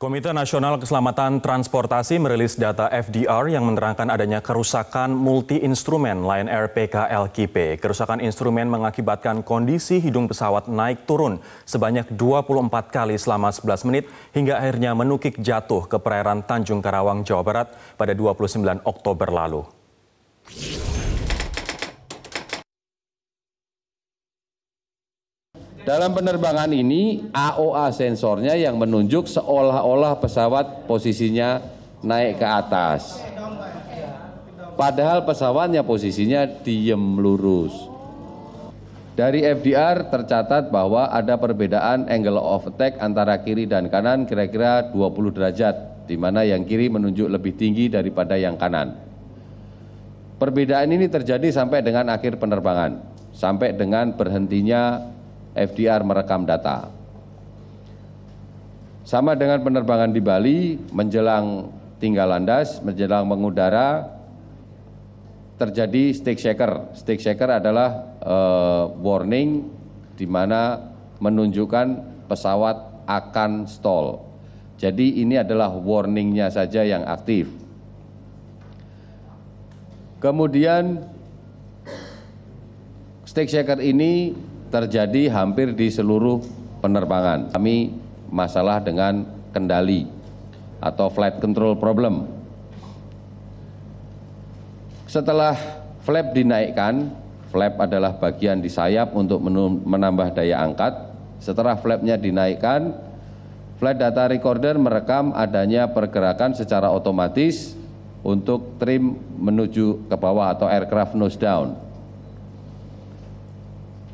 Komite Nasional Keselamatan Transportasi merilis data FDR yang menerangkan adanya kerusakan multi-instrumen Lion Air PKLKP. Kerusakan instrumen mengakibatkan kondisi hidung pesawat naik turun sebanyak 24 kali selama 11 menit hingga akhirnya menukik jatuh ke perairan Tanjung Karawang, Jawa Barat pada 29 Oktober lalu. Dalam penerbangan ini AOA sensornya yang menunjuk seolah-olah pesawat posisinya naik ke atas. Padahal pesawatnya posisinya diem lurus. Dari FDR tercatat bahwa ada perbedaan angle of attack antara kiri dan kanan kira-kira 20 derajat, di mana yang kiri menunjuk lebih tinggi daripada yang kanan. Perbedaan ini terjadi sampai dengan akhir penerbangan, sampai dengan berhentinya FDR merekam data. Sama dengan penerbangan di Bali menjelang tinggal landas, menjelang mengudara terjadi stick shaker. Stick shaker adalah uh, warning di mana menunjukkan pesawat akan stall. Jadi ini adalah warningnya saja yang aktif. Kemudian stick shaker ini terjadi hampir di seluruh penerbangan. Kami masalah dengan kendali atau flight control problem. Setelah flap dinaikkan, flap adalah bagian di sayap untuk menambah daya angkat. Setelah flapnya dinaikkan, flight data recorder merekam adanya pergerakan secara otomatis untuk trim menuju ke bawah atau aircraft nose down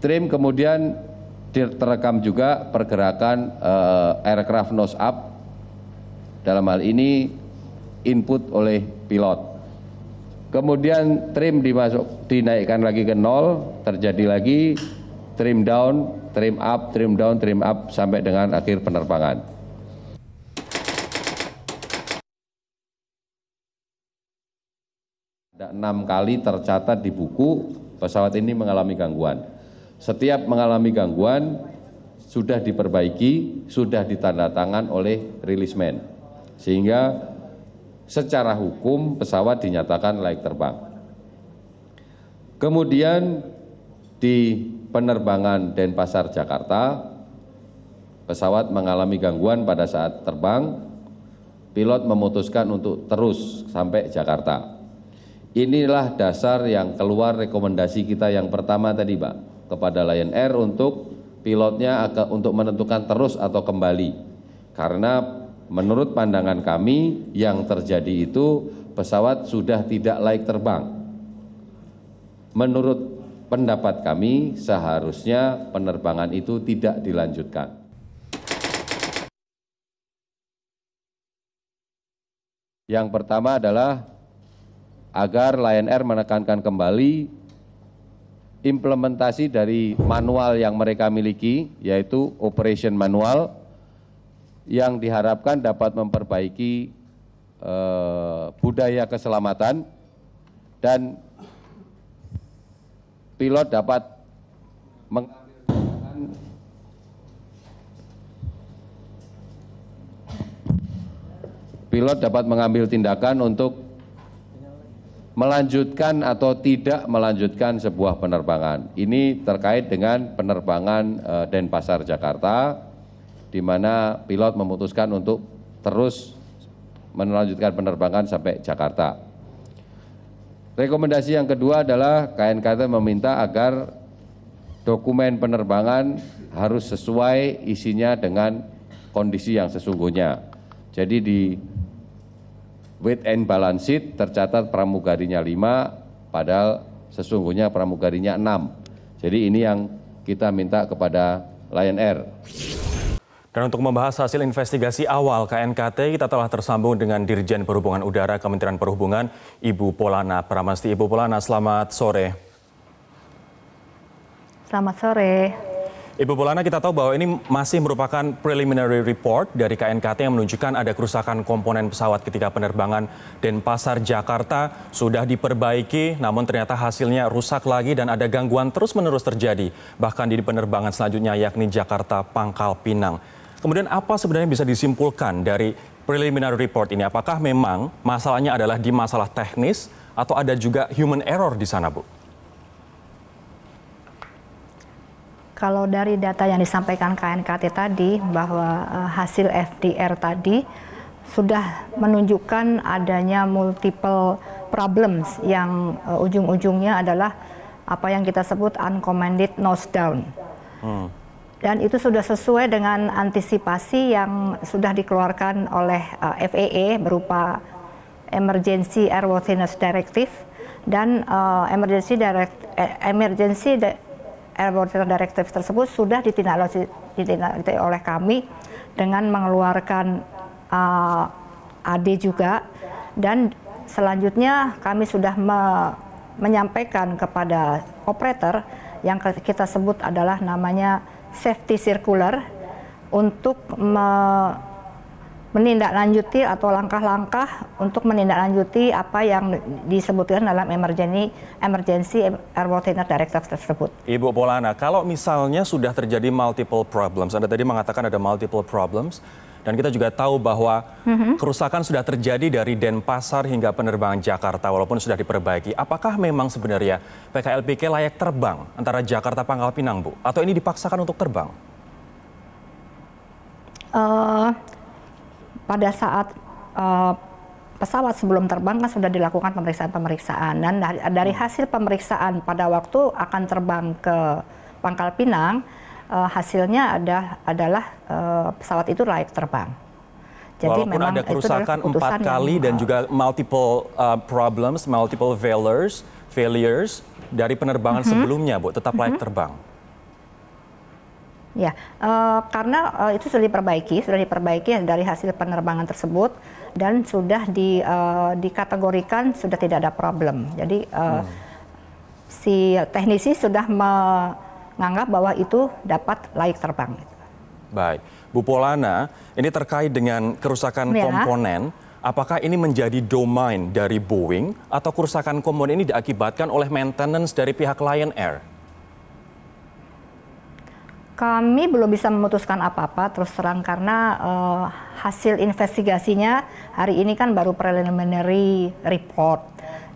ekstrim kemudian terekam juga pergerakan eh, aircraft nose up dalam hal ini input oleh pilot kemudian trim dimasuk dinaikkan lagi ke nol terjadi lagi trim down trim up trim down trim up sampai dengan akhir penerbangan Ada enam kali tercatat di buku pesawat ini mengalami gangguan setiap mengalami gangguan sudah diperbaiki, sudah ditandatangan oleh rilismen. Sehingga secara hukum pesawat dinyatakan layak terbang. Kemudian di penerbangan Denpasar Jakarta pesawat mengalami gangguan pada saat terbang pilot memutuskan untuk terus sampai Jakarta. Inilah dasar yang keluar rekomendasi kita yang pertama tadi, Pak kepada Lion Air untuk pilotnya untuk menentukan terus atau kembali. Karena menurut pandangan kami yang terjadi itu pesawat sudah tidak layak terbang. Menurut pendapat kami seharusnya penerbangan itu tidak dilanjutkan. Yang pertama adalah agar Lion Air menekankan kembali implementasi dari manual yang mereka miliki, yaitu operation manual, yang diharapkan dapat memperbaiki eh, budaya keselamatan dan pilot dapat mengambil pilot dapat mengambil tindakan untuk melanjutkan atau tidak melanjutkan sebuah penerbangan. Ini terkait dengan penerbangan e, Denpasar Jakarta di mana pilot memutuskan untuk terus melanjutkan penerbangan sampai Jakarta. Rekomendasi yang kedua adalah KNKT meminta agar dokumen penerbangan harus sesuai isinya dengan kondisi yang sesungguhnya. Jadi di weight and balance sheet tercatat pramugarinya 5 padahal sesungguhnya pramugarinya 6. Jadi ini yang kita minta kepada Lion Air. Dan untuk membahas hasil investigasi awal KNKT, kita telah tersambung dengan Dirjen Perhubungan Udara Kementerian Perhubungan, Ibu Polana Pramasti. Ibu Polana, selamat sore. Selamat sore. Ibu Polana, kita tahu bahwa ini masih merupakan preliminary report dari KNKT yang menunjukkan ada kerusakan komponen pesawat ketika penerbangan Denpasar Jakarta sudah diperbaiki namun ternyata hasilnya rusak lagi dan ada gangguan terus-menerus terjadi bahkan di penerbangan selanjutnya yakni Jakarta Pangkal Pinang. Kemudian apa sebenarnya bisa disimpulkan dari preliminary report ini? Apakah memang masalahnya adalah di masalah teknis atau ada juga human error di sana, Bu? Kalau dari data yang disampaikan KNKT tadi bahwa eh, hasil FDR tadi sudah menunjukkan adanya multiple problems yang eh, ujung-ujungnya adalah apa yang kita sebut uncommanded nose down. Hmm. Dan itu sudah sesuai dengan antisipasi yang sudah dikeluarkan oleh uh, eh, FAA e e berupa Emergency Airworthiness Directive dan uh, Emergency Direct Emergency airborne Directive tersebut sudah ditindaklanjuti oleh kami dengan mengeluarkan uh, eh, AD juga dan selanjutnya kami sudah me menyampaikan kepada operator yang kita sebut adalah namanya safety circular untuk me menindaklanjuti atau langkah-langkah untuk menindaklanjuti apa yang disebutkan dalam emergency, emergency airworthiness directive tersebut. Ibu Polana, kalau misalnya sudah terjadi multiple problems, Anda tadi mengatakan ada multiple problems, dan kita juga tahu bahwa mm-hmm. kerusakan sudah terjadi dari Denpasar hingga penerbangan Jakarta walaupun sudah diperbaiki. Apakah memang sebenarnya PKLPK layak terbang antara Jakarta Pangkal Pinang, Bu? Atau ini dipaksakan untuk terbang? Uh, pada saat uh, pesawat sebelum terbang kan sudah dilakukan pemeriksaan-pemeriksaan dan dari, hmm. hasil pemeriksaan pada waktu akan terbang ke Pangkal Pinang uh, hasilnya ada adalah uh, pesawat itu layak terbang. Jadi Walaupun ada kerusakan empat kali dan juga multiple uh, problems, multiple failures, failures dari penerbangan mm -hmm. sebelumnya, Bu, tetap layak mm -hmm. terbang. Ya, uh, karena uh, itu sudah diperbaiki, sudah diperbaiki dari hasil penerbangan tersebut dan sudah di, uh, dikategorikan sudah tidak ada problem. Jadi uh, hmm. si teknisi sudah menganggap bahwa itu dapat layak terbang. Gitu. Baik, Bu Polana, ini terkait dengan kerusakan ya. komponen. Apakah ini menjadi domain dari Boeing atau kerusakan komponen ini diakibatkan oleh maintenance dari pihak Lion Air? Kami belum bisa memutuskan apa-apa terus terang karena uh, hasil investigasinya hari ini kan baru preliminary report.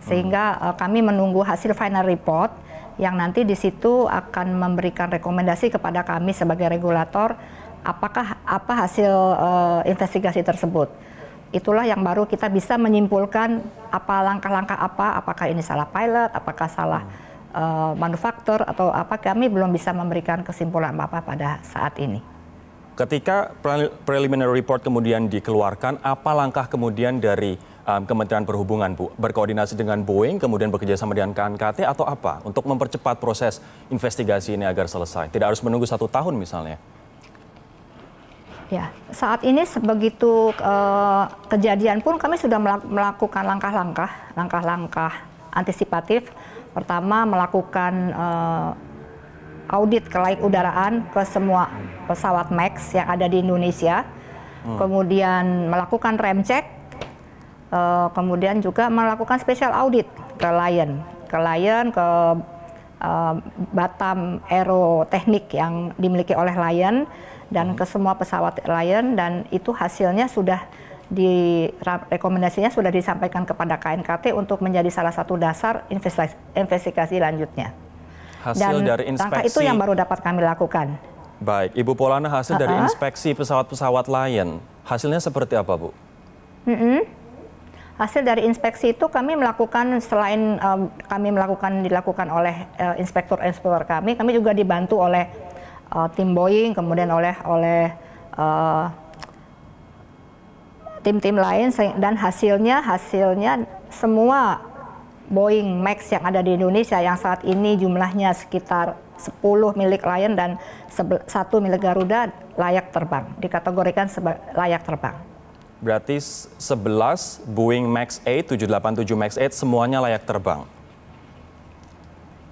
Sehingga uh, kami menunggu hasil final report yang nanti di situ akan memberikan rekomendasi kepada kami sebagai regulator apakah apa hasil uh, investigasi tersebut. Itulah yang baru kita bisa menyimpulkan apa langkah-langkah apa, apakah ini salah pilot, apakah salah hmm uh, manufaktur atau apa kami belum bisa memberikan kesimpulan apa-apa pada saat ini. Ketika preliminary report kemudian dikeluarkan, apa langkah kemudian dari um, Kementerian Perhubungan, Bu? Berkoordinasi dengan Boeing, kemudian bekerja sama dengan KNKT atau apa? Untuk mempercepat proses investigasi ini agar selesai. Tidak harus menunggu satu tahun misalnya. Ya, saat ini sebegitu uh, kejadian pun kami sudah melakukan langkah-langkah, langkah-langkah antisipatif Pertama melakukan uh, audit kelaik udaraan ke semua pesawat Max yang ada di Indonesia. Hmm. Kemudian melakukan rem check. Uh, kemudian juga melakukan special audit ke Lion, ke Lion ke uh, Batam Aeroteknik yang dimiliki oleh Lion dan hmm. ke semua pesawat Lion dan itu hasilnya sudah di rekomendasinya sudah disampaikan kepada KNKT untuk menjadi salah satu dasar investigasi, investigasi lanjutnya. Hasil Dan dari inspeksi itu yang baru dapat kami lakukan. Baik, Ibu Polana hasil uh -huh. dari inspeksi pesawat-pesawat lain, hasilnya seperti apa, Bu? Mm -hmm. Hasil dari inspeksi itu kami melakukan selain uh, kami melakukan dilakukan oleh uh, inspektur-inspektur kami, kami juga dibantu oleh uh, tim Boeing, kemudian oleh oleh uh, tim-tim lain dan hasilnya hasilnya semua Boeing Max yang ada di Indonesia yang saat ini jumlahnya sekitar 10 milik Lion dan satu milik Garuda layak terbang, dikategorikan layak terbang. Berarti 11 Boeing Max 8, 787 Max 8 semuanya layak terbang?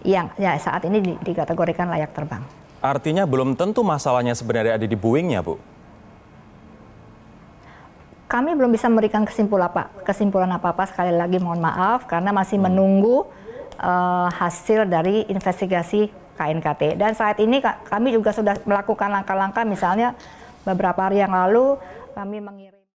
Yang ya, saat ini dikategorikan layak terbang. Artinya belum tentu masalahnya sebenarnya ada di Boeingnya, Bu? Kami belum bisa memberikan kesimpulan apa kesimpulan apa apa sekali lagi mohon maaf karena masih hmm. menunggu uh, hasil dari investigasi KNKT dan saat ini kami juga sudah melakukan langkah-langkah misalnya beberapa hari yang lalu kami mengirim